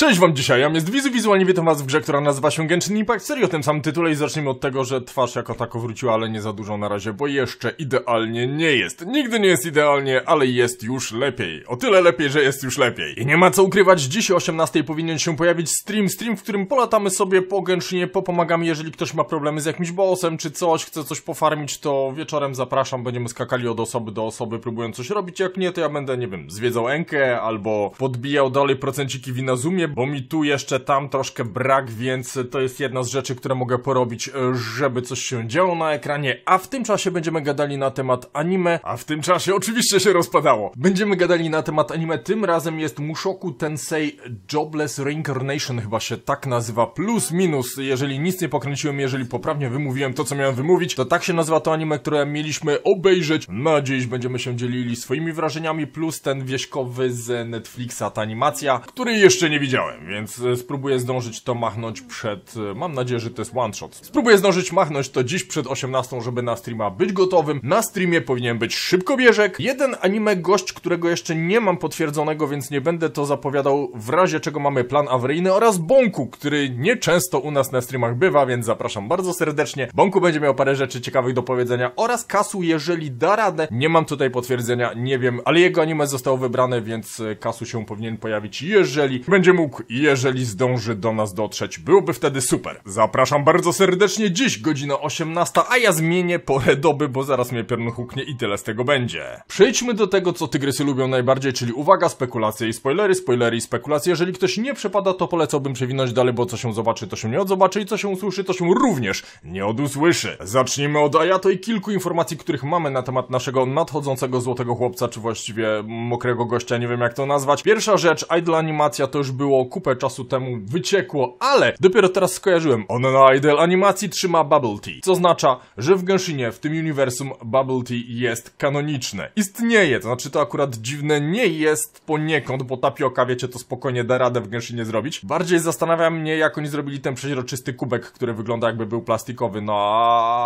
Cześć wam dzisiaj, ja jest Wizu, wizualnie witam was w grze, która nazywa się Genshin Impact, serio tym samym tytule i zacznijmy od tego, że twarz jako tako wróciła, ale nie za dużo na razie, bo jeszcze idealnie nie jest. Nigdy nie jest idealnie, ale jest już lepiej. O tyle lepiej, że jest już lepiej. I nie ma co ukrywać, dziś o 18 powinien się pojawić stream, stream, w którym polatamy sobie po Genshinie, popomagamy, jeżeli ktoś ma problemy z jakimś bossem czy coś, chce coś pofarmić, to wieczorem zapraszam, będziemy skakali od osoby do osoby, próbując coś robić, jak nie, to ja będę, nie wiem, zwiedzał Enkę albo podbijał dalej procenciki wina Zoomie, bo mi tu jeszcze tam troszkę brak, więc to jest jedna z rzeczy, które mogę porobić, e, żeby coś się działo na ekranie, a w tym czasie będziemy gadali na temat anime, a w tym czasie oczywiście się rozpadało. Będziemy gadali na temat anime, tym razem jest Mushoku Tensei Jobless Reincarnation, chyba się tak nazywa, plus minus, jeżeli nic nie pokręciłem, jeżeli poprawnie wymówiłem to, co miałem wymówić, to tak się nazywa to anime, które mieliśmy obejrzeć. Na dziś będziemy się dzielili swoimi wrażeniami, plus ten wieśkowy z Netflixa, ta animacja, której jeszcze nie widziałem miałem, więc e, spróbuję zdążyć to machnąć przed... E, mam nadzieję, że to jest one shot. Spróbuję zdążyć machnąć to dziś przed 18, żeby na streama być gotowym. Na streamie powinien być szybkobieżek. Jeden anime gość, którego jeszcze nie mam potwierdzonego, więc nie będę to zapowiadał w razie czego mamy plan awaryjny oraz Bonku, który nieczęsto u nas na streamach bywa, więc zapraszam bardzo serdecznie. Bonku będzie miał parę rzeczy ciekawych do powiedzenia oraz Kasu, jeżeli da radę. Nie mam tutaj potwierdzenia, nie wiem, ale jego anime zostało wybrane, więc e, Kasu się powinien pojawić, jeżeli będzie mógł i jeżeli zdąży do nas dotrzeć. Byłby wtedy super. Zapraszam bardzo serdecznie dziś, godzina 18, a ja zmienię porę doby, bo zaraz mnie piernuk huknie i tyle z tego będzie. Przejdźmy do tego, co tygrysy lubią najbardziej, czyli uwaga, spekulacje i spoilery, spoilery i spekulacje. Jeżeli ktoś nie przepada, to polecałbym przewinąć dalej, bo co się zobaczy, to się nie odzobaczy i co się usłyszy, to się również nie odusłyszy. Zacznijmy od Ayato i kilku informacji, których mamy na temat naszego nadchodzącego złotego chłopca, czy właściwie mokrego gościa, nie wiem jak to nazwać. Pierwsza rzecz, idle animacja to już było kupę czasu temu, wyciekło, ale dopiero teraz skojarzyłem. Ona na idle animacji trzyma Bubble Tea, co oznacza, że w Genshinie, w tym uniwersum, Bubble Tea jest kanoniczne. Istnieje, to znaczy to akurat dziwne nie jest poniekąd, bo tapioka, wiecie, to spokojnie da radę w Genshinie zrobić. Bardziej zastanawia mnie, jak oni zrobili ten przeźroczysty kubek, który wygląda jakby był plastikowy, no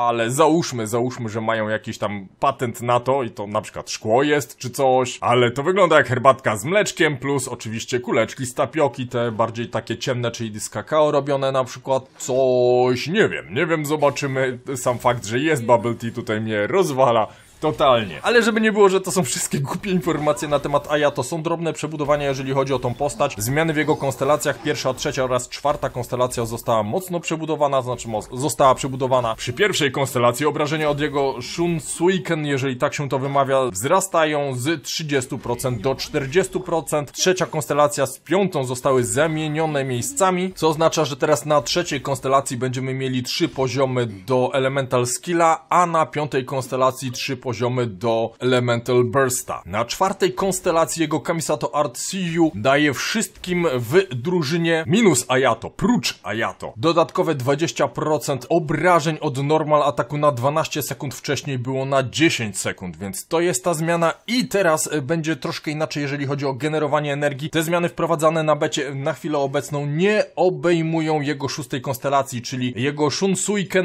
ale załóżmy, załóżmy, że mają jakiś tam patent na to i to na przykład szkło jest czy coś, ale to wygląda jak herbatka z mleczkiem plus oczywiście kuleczki z tapioki te bardziej takie ciemne, czyli z kakao robione na przykład. Coś, nie wiem, nie wiem, zobaczymy. Sam fakt, że jest bubble tea tutaj mnie rozwala. Totalnie. Ale żeby nie było, że to są wszystkie głupie informacje na temat Aja, to są drobne przebudowania, jeżeli chodzi o tą postać. Zmiany w jego konstelacjach, pierwsza, trzecia oraz czwarta konstelacja została mocno przebudowana, znaczy została przebudowana. Przy pierwszej konstelacji obrażenia od jego Shun Suiken, jeżeli tak się to wymawia, wzrastają z 30% do 40%. Trzecia konstelacja z piątą zostały zamienione miejscami, co oznacza, że teraz na trzeciej konstelacji będziemy mieli trzy poziomy do Elemental Skilla, a na piątej konstelacji trzy poziomy poziomy do Elemental Bursta. Na czwartej konstelacji jego Kamisato Art Siyu daje wszystkim w drużynie minus Ayato, prócz Ayato. Dodatkowe 20% obrażeń od normal ataku na 12 sekund wcześniej było na 10 sekund, więc to jest ta zmiana i teraz e, będzie troszkę inaczej, jeżeli chodzi o generowanie energii. Te zmiany wprowadzane na becie na chwilę obecną nie obejmują jego szóstej konstelacji, czyli jego Shun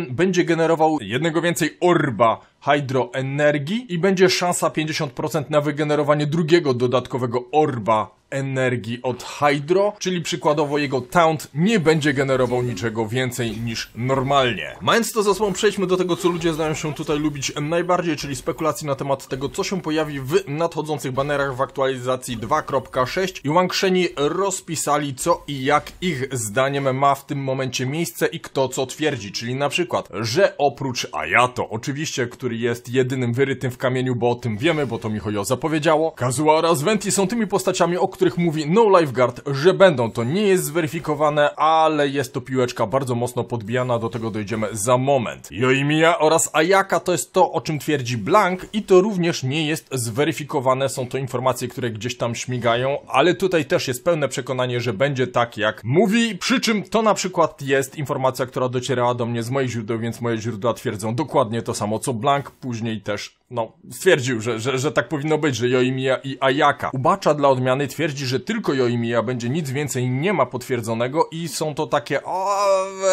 będzie generował jednego więcej orba hydroenergii i będzie szansa 50% na wygenerowanie drugiego dodatkowego orba energii od Hydro, czyli przykładowo jego taunt nie będzie generował niczego więcej niż normalnie. Mając to za sobą, przejdźmy do tego, co ludzie zdają się tutaj lubić najbardziej, czyli spekulacji na temat tego, co się pojawi w nadchodzących banerach w aktualizacji 2.6 i Wangsheni rozpisali co i jak ich zdaniem ma w tym momencie miejsce i kto co twierdzi, czyli na przykład, że oprócz Ayato, oczywiście, który jest jedynym wyrytym w kamieniu, bo o tym wiemy, bo to Mihoyo zapowiedziało, Kazuara oraz Venti są tymi postaciami, o których mówi No Lifeguard, że będą. To nie jest zweryfikowane, ale jest to piłeczka bardzo mocno podbijana, do tego dojdziemy za moment. Yoimiya oraz Ayaka to jest to, o czym twierdzi Blank i to również nie jest zweryfikowane, są to informacje, które gdzieś tam śmigają, ale tutaj też jest pełne przekonanie, że będzie tak jak mówi, przy czym to na przykład jest informacja, która docierała do mnie z moich źródeł, więc moje źródła twierdzą dokładnie to samo co Blank, później też no, stwierdził, że, że, że tak powinno być, że Joimiya i Ayaka. Ubacza dla odmiany twierdzi, że tylko Joimiya będzie, nic więcej nie ma potwierdzonego i są to takie o,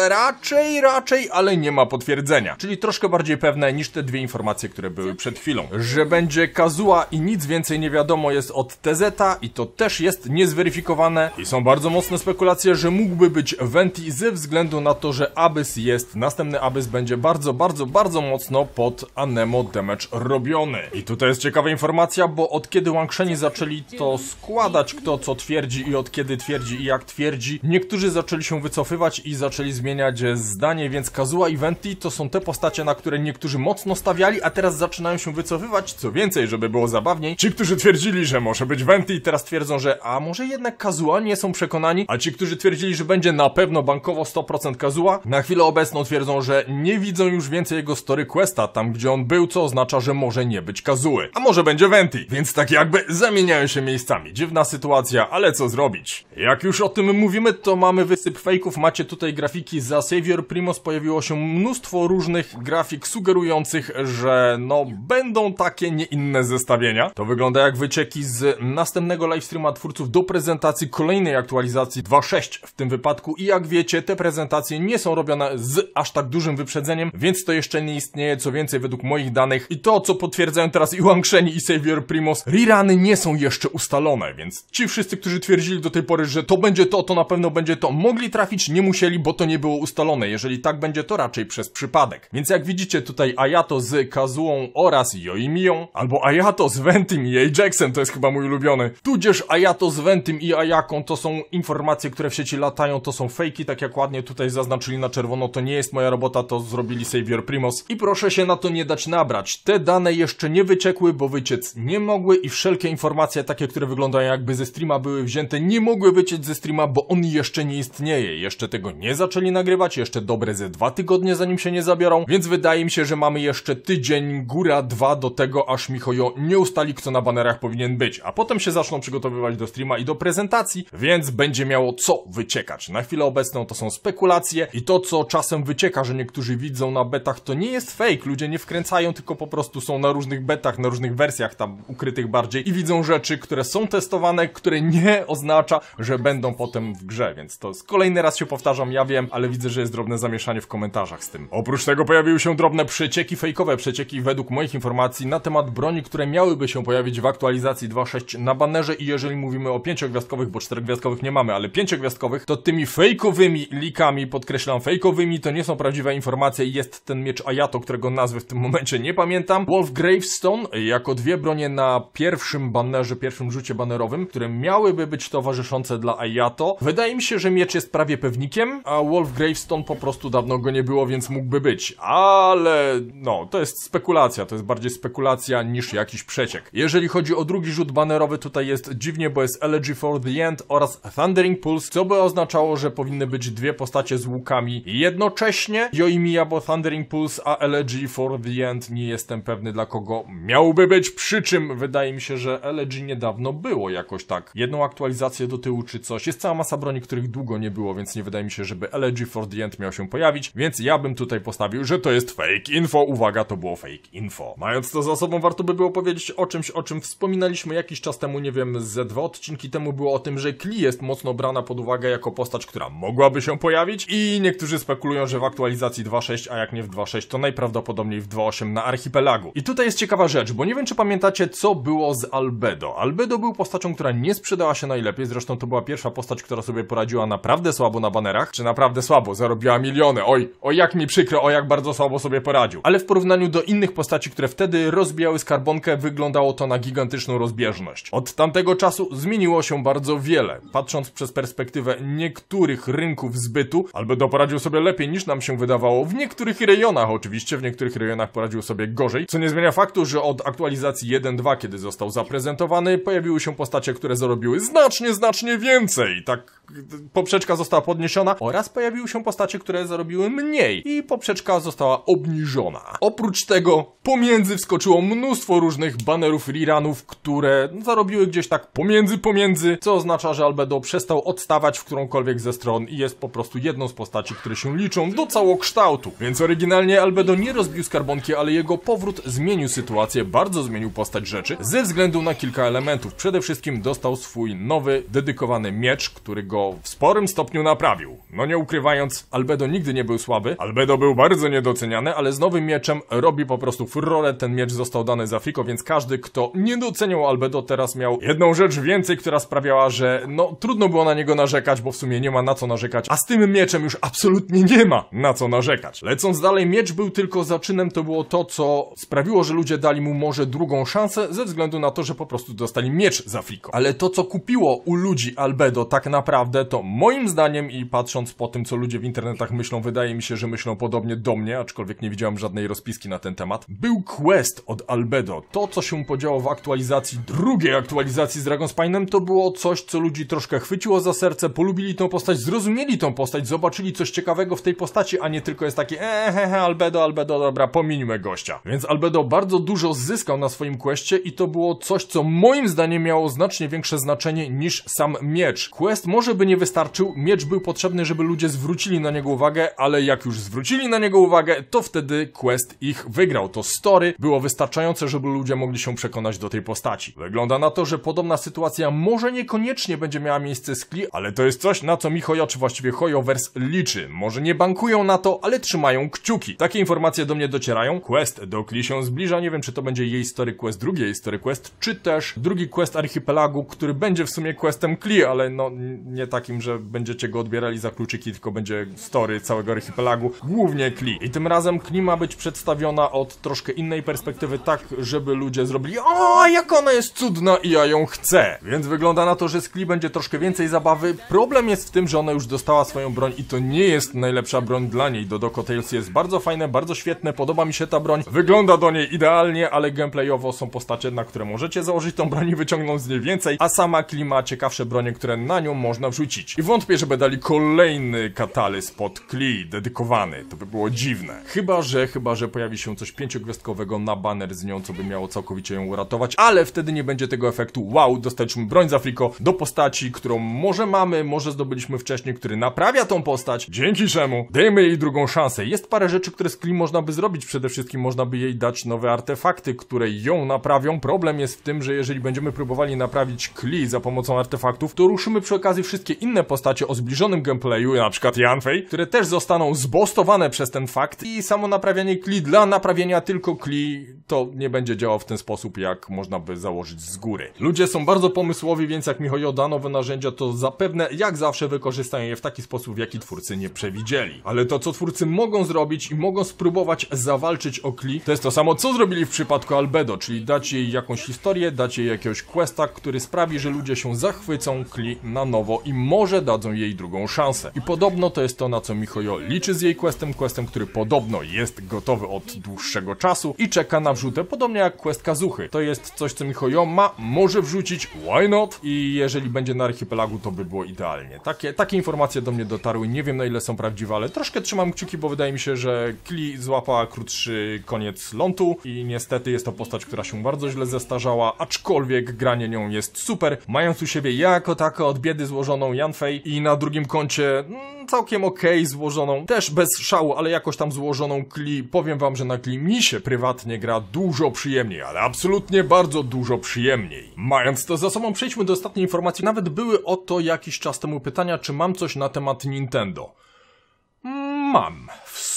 raczej, raczej, ale nie ma potwierdzenia. Czyli troszkę bardziej pewne niż te dwie informacje, które były przed chwilą. Że będzie Kazua i nic więcej nie wiadomo jest od TZ i to też jest niezweryfikowane i są bardzo mocne spekulacje, że mógłby być Venti ze względu na to, że Abyss jest, następny Abyss będzie bardzo, bardzo, bardzo mocno pod Anemo Damage robiony. I tutaj jest ciekawa informacja, bo od kiedy Łangszeni zaczęli to składać, kto co twierdzi i od kiedy twierdzi i jak twierdzi, niektórzy zaczęli się wycofywać i zaczęli zmieniać zdanie, więc Kazua i Venti to są te postacie, na które niektórzy mocno stawiali, a teraz zaczynają się wycofywać, co więcej, żeby było zabawniej. Ci, którzy twierdzili, że może być Venti, teraz twierdzą, że a może jednak Kazua, nie są przekonani, a ci, którzy twierdzili, że będzie na pewno bankowo 100% Kazua, na chwilę obecną twierdzą, że nie widzą już więcej jego story questa, tam gdzie on był, co oznacza, że może nie być Kazuły, a może będzie Venti, więc tak jakby zamieniają się miejscami. Dziwna sytuacja, ale co zrobić? Jak już o tym mówimy, to mamy wysyp fejków, macie tutaj grafiki za Savior Primos, pojawiło się mnóstwo różnych grafik sugerujących, że no będą takie, nie inne zestawienia. To wygląda jak wycieki z następnego livestreama twórców do prezentacji kolejnej aktualizacji 2.6 w tym wypadku i jak wiecie, te prezentacje nie są robione z aż tak dużym wyprzedzeniem, więc to jeszcze nie istnieje, co więcej według moich danych i to, co potwierdzają teraz i Wang i Xavier Primos, rirany nie są jeszcze ustalone, więc ci wszyscy, którzy twierdzili do tej pory, że to będzie to, to na pewno będzie to, mogli trafić, nie musieli, bo to nie było ustalone. Jeżeli tak będzie, to raczej przez przypadek. Więc jak widzicie tutaj Ayato z Kazuą oraz Yoimią, albo Ayato z Ventim i Ajaxem, to jest chyba mój ulubiony, tudzież Ayato z Ventim i Ayaką, to są informacje, które w sieci latają, to są fejki, tak jak ładnie tutaj zaznaczyli na czerwono, to nie jest moja robota, to zrobili Xavier Primos i proszę się na to nie dać nabrać. Te dane dane jeszcze nie wyciekły, bo wyciec nie mogły i wszelkie informacje takie, które wyglądają jakby ze streama były wzięte, nie mogły wyciec ze streama, bo on jeszcze nie istnieje. Jeszcze tego nie zaczęli nagrywać, jeszcze dobre ze dwa tygodnie zanim się nie zabiorą, więc wydaje mi się, że mamy jeszcze tydzień, góra dwa do tego, aż Michojo nie ustali, kto na banerach powinien być, a potem się zaczną przygotowywać do streama i do prezentacji, więc będzie miało co wyciekać. Na chwilę obecną to są spekulacje i to, co czasem wycieka, że niektórzy widzą na betach, to nie jest fake, ludzie nie wkręcają, tylko po prostu prostu są na różnych betach, na różnych wersjach tam ukrytych bardziej i widzą rzeczy, które są testowane, które nie oznacza, że będą potem w grze, więc to jest kolejny raz się powtarzam, ja wiem, ale widzę, że jest drobne zamieszanie w komentarzach z tym. Oprócz tego pojawiły się drobne przecieki, fejkowe przecieki według moich informacji na temat broni, które miałyby się pojawić w aktualizacji 2.6 na banerze i jeżeli mówimy o pięciogwiazdkowych, bo czterogwiazdkowych nie mamy, ale pięciogwiazdkowych, to tymi fejkowymi likami, podkreślam fejkowymi, to nie są prawdziwe informacje, jest ten miecz Ayato, którego nazwy w tym momencie nie pamiętam, Wolf Gravestone jako dwie bronie na pierwszym banerze, pierwszym rzucie banerowym, które miałyby być towarzyszące dla Ayato. Wydaje mi się, że miecz jest prawie pewnikiem, a Wolf Gravestone po prostu dawno go nie było, więc mógłby być. Ale no, to jest spekulacja, to jest bardziej spekulacja niż jakiś przeciek. Jeżeli chodzi o drugi rzut banerowy, tutaj jest dziwnie, bo jest Elegy for the End oraz Thundering Pulse, co by oznaczało, że powinny być dwie postacie z łukami jednocześnie. Yoimiya, bo Thundering Pulse, a Elegy for the End nie jestem pewien dla kogo miałby być przy czym. Wydaje mi się, że LG niedawno było jakoś tak. Jedną aktualizację do tyłu czy coś. Jest cała masa broni, których długo nie było, więc nie wydaje mi się, żeby LG for the End miał się pojawić, więc ja bym tutaj postawił, że to jest fake info. Uwaga, to było fake info. Mając to za sobą, warto by było powiedzieć o czymś, o czym wspominaliśmy jakiś czas temu, nie wiem, ze dwa odcinki temu było o tym, że Kli jest mocno brana pod uwagę jako postać, która mogłaby się pojawić i niektórzy spekulują, że w aktualizacji 2.6, a jak nie w 2.6, to najprawdopodobniej w 2.8 na archipelagu. I tutaj jest ciekawa rzecz, bo nie wiem, czy pamiętacie, co było z Albedo. Albedo był postacią, która nie sprzedała się najlepiej, zresztą to była pierwsza postać, która sobie poradziła naprawdę słabo na banerach, czy naprawdę słabo, zarobiła miliony, oj, o jak mi przykro, o jak bardzo słabo sobie poradził. Ale w porównaniu do innych postaci, które wtedy rozbijały skarbonkę, wyglądało to na gigantyczną rozbieżność. Od tamtego czasu zmieniło się bardzo wiele. Patrząc przez perspektywę niektórych rynków zbytu, Albedo poradził sobie lepiej niż nam się wydawało, w niektórych rejonach oczywiście, w niektórych rejonach poradził sobie gorzej, co co nie zmienia faktu, że od aktualizacji 1.2, kiedy został zaprezentowany, pojawiły się postacie, które zarobiły znacznie, znacznie więcej. Tak, poprzeczka została podniesiona oraz pojawiły się postacie, które zarobiły mniej i poprzeczka została obniżona. Oprócz tego pomiędzy wskoczyło mnóstwo różnych banerów riranów, które zarobiły gdzieś tak pomiędzy, pomiędzy, co oznacza, że Albedo przestał odstawać w którąkolwiek ze stron i jest po prostu jedną z postaci, które się liczą do całokształtu. Więc oryginalnie Albedo nie rozbił skarbonki, ale jego powrót zmienił sytuację, bardzo zmienił postać rzeczy ze względu na kilka elementów. Przede wszystkim dostał swój nowy, dedykowany miecz, który go w sporym stopniu naprawił. No nie ukrywając, Albedo nigdy nie był słaby. Albedo był bardzo niedoceniany, ale z nowym mieczem robi po prostu furorę. Ten miecz został dany za Fiko, więc każdy, kto nie doceniał Albedo, teraz miał jedną rzecz więcej, która sprawiała, że no trudno było na niego narzekać, bo w sumie nie ma na co narzekać. A z tym mieczem już absolutnie nie ma na co narzekać. Lecąc dalej, miecz był tylko zaczynem, to było to, co sprawiało sprawiło, że ludzie dali mu może drugą szansę ze względu na to, że po prostu dostali miecz za Fliko. Ale to, co kupiło u ludzi Albedo tak naprawdę, to moim zdaniem i patrząc po tym, co ludzie w internetach myślą, wydaje mi się, że myślą podobnie do mnie, aczkolwiek nie widziałem żadnej rozpiski na ten temat, był quest od Albedo. To, co się podziało w aktualizacji, drugiej aktualizacji z Dragon's Pine'em, to było coś, co ludzi troszkę chwyciło za serce, polubili tą postać, zrozumieli tą postać, zobaczyli coś ciekawego w tej postaci, a nie tylko jest takie ehehe, Albedo, Albedo, dobra, pominimy gościa. Więc Albedo Albedo bardzo dużo zyskał na swoim questie i to było coś, co moim zdaniem miało znacznie większe znaczenie niż sam miecz. Quest może by nie wystarczył, miecz był potrzebny, żeby ludzie zwrócili na niego uwagę, ale jak już zwrócili na niego uwagę, to wtedy quest ich wygrał. To story było wystarczające, żeby ludzie mogli się przekonać do tej postaci. Wygląda na to, że podobna sytuacja może niekoniecznie będzie miała miejsce z Kli, ale to jest coś, na co mi czy właściwie hojovers liczy. Może nie bankują na to, ale trzymają kciuki. Takie informacje do mnie docierają. Quest do Kli się zbliża. Nie wiem, czy to będzie jej story quest, drugi jej story quest, czy też drugi quest archipelagu, który będzie w sumie questem Kli, ale no nie takim, że będziecie go odbierali za kluczyki, tylko będzie story całego archipelagu, głównie Kli. I tym razem Kli ma być przedstawiona od troszkę innej perspektywy, tak, żeby ludzie zrobili o, jak ona jest cudna i ja ją chcę. Więc wygląda na to, że z Kli będzie troszkę więcej zabawy. Problem jest w tym, że ona już dostała swoją broń i to nie jest najlepsza broń dla niej. Dodoko Tales jest bardzo fajne, bardzo świetne, podoba mi się ta broń. Wygląda do niej idealnie, ale gameplayowo są postacie, na które możecie założyć tą broń i wyciągnąć z niej więcej, a sama klima ciekawsze bronie, które na nią można wrzucić. I wątpię, żeby dali kolejny katalys pod kli dedykowany, to by było dziwne. Chyba, że, chyba, że pojawi się coś pięciogwiazdkowego na banner z nią, co by miało całkowicie ją uratować, ale wtedy nie będzie tego efektu wow, dostaliśmy broń za Afriko do postaci, którą może mamy, może zdobyliśmy wcześniej, który naprawia tą postać, dzięki czemu dajmy jej drugą szansę. Jest parę rzeczy, które z kli można by zrobić, przede wszystkim można by jej dać dać nowe artefakty, które ją naprawią. Problem jest w tym, że jeżeli będziemy próbowali naprawić Kli za pomocą artefaktów, to ruszymy przy okazji wszystkie inne postacie o zbliżonym gameplayu, na przykład Janfei, które też zostaną zbostowane przez ten fakt i samo naprawianie Kli dla naprawienia tylko Kli to nie będzie działało w ten sposób, jak można by założyć z góry. Ludzie są bardzo pomysłowi, więc jak mi chodzi o nowe narzędzia, to zapewne jak zawsze wykorzystają je w taki sposób, w jaki twórcy nie przewidzieli. Ale to, co twórcy mogą zrobić i mogą spróbować zawalczyć o Kli, to jest to samo co zrobili w przypadku Albedo, czyli dać jej jakąś historię, dać jej jakiegoś questa, który sprawi, że ludzie się zachwycą kli na nowo i może dadzą jej drugą szansę. I podobno to jest to, na co Michojo liczy z jej questem, questem, który podobno jest gotowy od dłuższego czasu i czeka na wrzutę, podobnie jak quest Kazuchy. To jest coś, co Michojo ma, może wrzucić, why not? I jeżeli będzie na archipelagu, to by było idealnie. Takie, takie informacje do mnie dotarły, nie wiem na ile są prawdziwe, ale troszkę trzymam kciuki, bo wydaje mi się, że Kli złapała krótszy koniec lądu, i niestety jest to postać, która się bardzo źle zestarzała, aczkolwiek granie nią jest super, mając u siebie jako tako od biedy złożoną Janfei i na drugim koncie mm, całkiem okej okay, złożoną, też bez szału, ale jakoś tam złożoną Kli. Powiem wam, że na Kli mi się prywatnie gra dużo przyjemniej, ale absolutnie bardzo dużo przyjemniej. Mając to za sobą, przejdźmy do ostatniej informacji. Nawet były o to jakiś czas temu pytania, czy mam coś na temat Nintendo. Mm, mam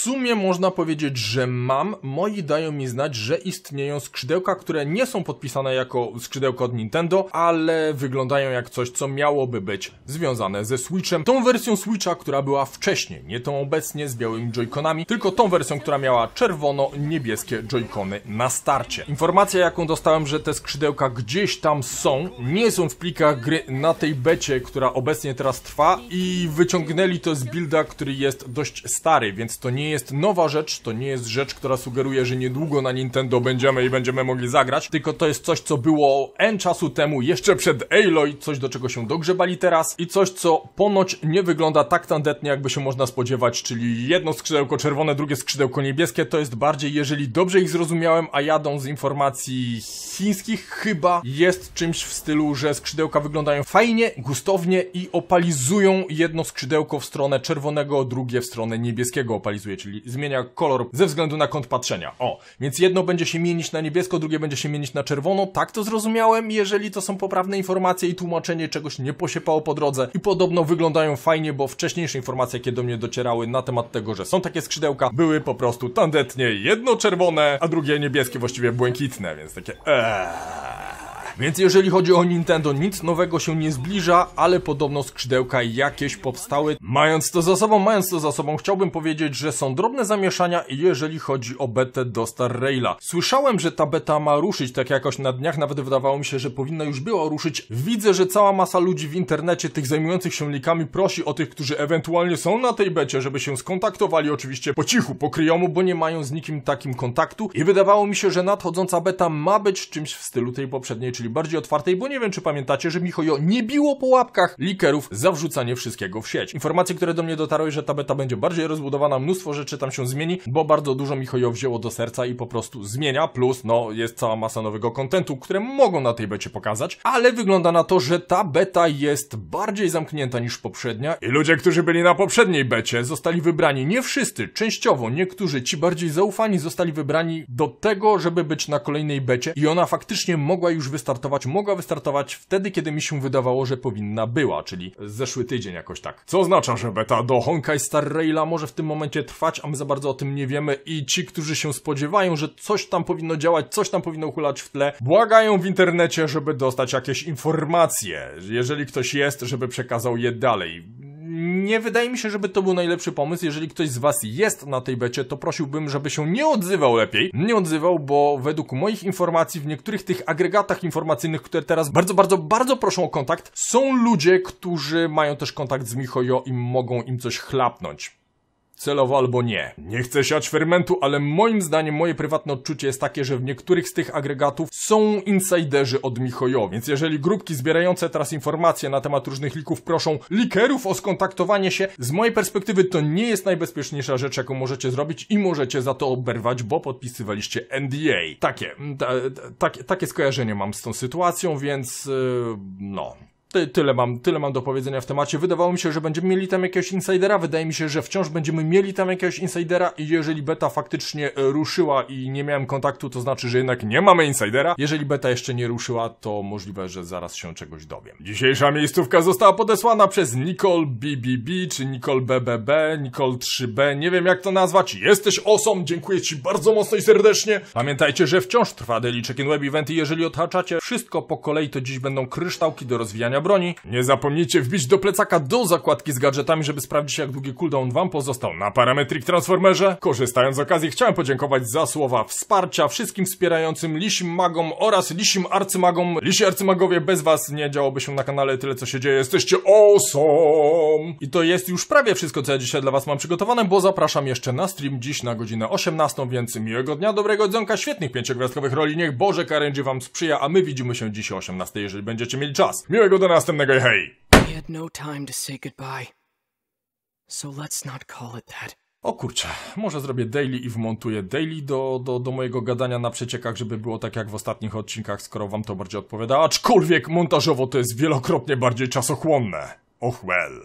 sumie można powiedzieć, że mam. Moi dają mi znać, że istnieją skrzydełka, które nie są podpisane jako skrzydełko od Nintendo, ale wyglądają jak coś, co miałoby być związane ze Switchem. Tą wersją Switcha, która była wcześniej, nie tą obecnie z białymi Joy-Conami, tylko tą wersją, która miała czerwono-niebieskie Joy-Cony na starcie. Informacja, jaką dostałem, że te skrzydełka gdzieś tam są, nie są w plikach gry na tej becie, która obecnie teraz trwa i wyciągnęli to z builda, który jest dość stary, więc to nie nie jest nowa rzecz, to nie jest rzecz, która sugeruje, że niedługo na Nintendo będziemy i będziemy mogli zagrać, tylko to jest coś, co było N czasu temu, jeszcze przed Aloy, coś do czego się dogrzebali teraz i coś, co ponoć nie wygląda tak tandetnie, jakby się można spodziewać, czyli jedno skrzydełko czerwone, drugie skrzydełko niebieskie, to jest bardziej, jeżeli dobrze ich zrozumiałem, a jadą z informacji chińskich chyba, jest czymś w stylu, że skrzydełka wyglądają fajnie, gustownie i opalizują jedno skrzydełko w stronę czerwonego, drugie w stronę niebieskiego opalizuje czyli zmienia kolor ze względu na kąt patrzenia. O, więc jedno będzie się mienić na niebiesko, drugie będzie się mienić na czerwono. Tak to zrozumiałem, jeżeli to są poprawne informacje i tłumaczenie czegoś nie posiepało po drodze. I podobno wyglądają fajnie, bo wcześniejsze informacje, jakie do mnie docierały na temat tego, że są takie skrzydełka, były po prostu tandetnie jedno czerwone, a drugie niebieskie, właściwie błękitne, więc takie eee. Więc jeżeli chodzi o Nintendo, nic nowego się nie zbliża, ale podobno skrzydełka jakieś powstały. Mając to za sobą, mając to za sobą, chciałbym powiedzieć, że są drobne zamieszania, jeżeli chodzi o betę do Star Raila. Słyszałem, że ta beta ma ruszyć tak jakoś na dniach, nawet wydawało mi się, że powinna już była ruszyć. Widzę, że cała masa ludzi w internecie, tych zajmujących się likami, prosi o tych, którzy ewentualnie są na tej becie, żeby się skontaktowali oczywiście po cichu, po kryjomu, bo nie mają z nikim takim kontaktu. I wydawało mi się, że nadchodząca beta ma być czymś w stylu tej poprzedniej, czyli bardziej otwartej, bo nie wiem, czy pamiętacie, że Michojo nie biło po łapkach likerów za wrzucanie wszystkiego w sieć. Informacje, które do mnie dotarły, że ta beta będzie bardziej rozbudowana, mnóstwo rzeczy tam się zmieni, bo bardzo dużo Michojo wzięło do serca i po prostu zmienia, plus no jest cała masa nowego kontentu, które mogą na tej becie pokazać, ale wygląda na to, że ta beta jest bardziej zamknięta niż poprzednia i ludzie, którzy byli na poprzedniej becie zostali wybrani, nie wszyscy, częściowo niektórzy, ci bardziej zaufani zostali wybrani do tego, żeby być na kolejnej becie i ona faktycznie mogła już wystartować wystartować, mogła wystartować wtedy, kiedy mi się wydawało, że powinna była, czyli zeszły tydzień jakoś tak. Co oznacza, że beta do Honkai Star Raila może w tym momencie trwać, a my za bardzo o tym nie wiemy i ci, którzy się spodziewają, że coś tam powinno działać, coś tam powinno hulać w tle, błagają w internecie, żeby dostać jakieś informacje, jeżeli ktoś jest, żeby przekazał je dalej nie wydaje mi się, żeby to był najlepszy pomysł. Jeżeli ktoś z Was jest na tej becie, to prosiłbym, żeby się nie odzywał lepiej. Nie odzywał, bo według moich informacji w niektórych tych agregatach informacyjnych, które teraz bardzo, bardzo, bardzo proszą o kontakt, są ludzie, którzy mają też kontakt z Michojo i mogą im coś chlapnąć celowo albo nie. Nie chcę siać fermentu, ale moim zdaniem moje prywatne odczucie jest takie, że w niektórych z tych agregatów są insiderzy od Michojo, więc jeżeli grupki zbierające teraz informacje na temat różnych lików proszą likerów o skontaktowanie się, z mojej perspektywy to nie jest najbezpieczniejsza rzecz, jaką możecie zrobić i możecie za to oberwać, bo podpisywaliście NDA. Takie, mm, takie, takie skojarzenie mam z tą sytuacją, więc y, no, ty, tyle, mam, tyle mam do powiedzenia w temacie. Wydawało mi się, że będziemy mieli tam jakiegoś insidera. Wydaje mi się, że wciąż będziemy mieli tam jakiegoś insidera i jeżeli beta faktycznie e, ruszyła i nie miałem kontaktu, to znaczy, że jednak nie mamy insidera. Jeżeli beta jeszcze nie ruszyła, to możliwe, że zaraz się czegoś dowiem. Dzisiejsza miejscówka została podesłana przez Nicole BBB, czy Nicole BBB, Nicole 3B, nie wiem jak to nazwać. Jesteś osom, dziękuję Ci bardzo mocno i serdecznie. Pamiętajcie, że wciąż trwa Daily Check-in Web Event i jeżeli otaczacie wszystko po kolei, to dziś będą kryształki do rozwijania broni. Nie zapomnijcie wbić do plecaka do zakładki z gadżetami, żeby sprawdzić jak długi cooldown wam pozostał na Parametric Transformerze. Korzystając z okazji chciałem podziękować za słowa wsparcia wszystkim wspierającym lisim magom oraz lisim arcymagom. Lisi arcymagowie, bez was nie działoby się na kanale tyle co się dzieje. Jesteście awesome! I to jest już prawie wszystko co ja dzisiaj dla was mam przygotowane, bo zapraszam jeszcze na stream dziś na godzinę 18, więc miłego dnia, dobrego dzionka, świetnych pięciogwiazdkowych roli, niech Boże Karędzi wam sprzyja, a my widzimy się dziś o 18, jeżeli będziecie mieli czas. Miłego dnia! następnego jehej. No o kurczę, może zrobię daily i wmontuję daily do, do, do mojego gadania na przeciekach, żeby było tak jak w ostatnich odcinkach, skoro wam to bardziej odpowiada, aczkolwiek montażowo to jest wielokrotnie bardziej czasochłonne. Och well.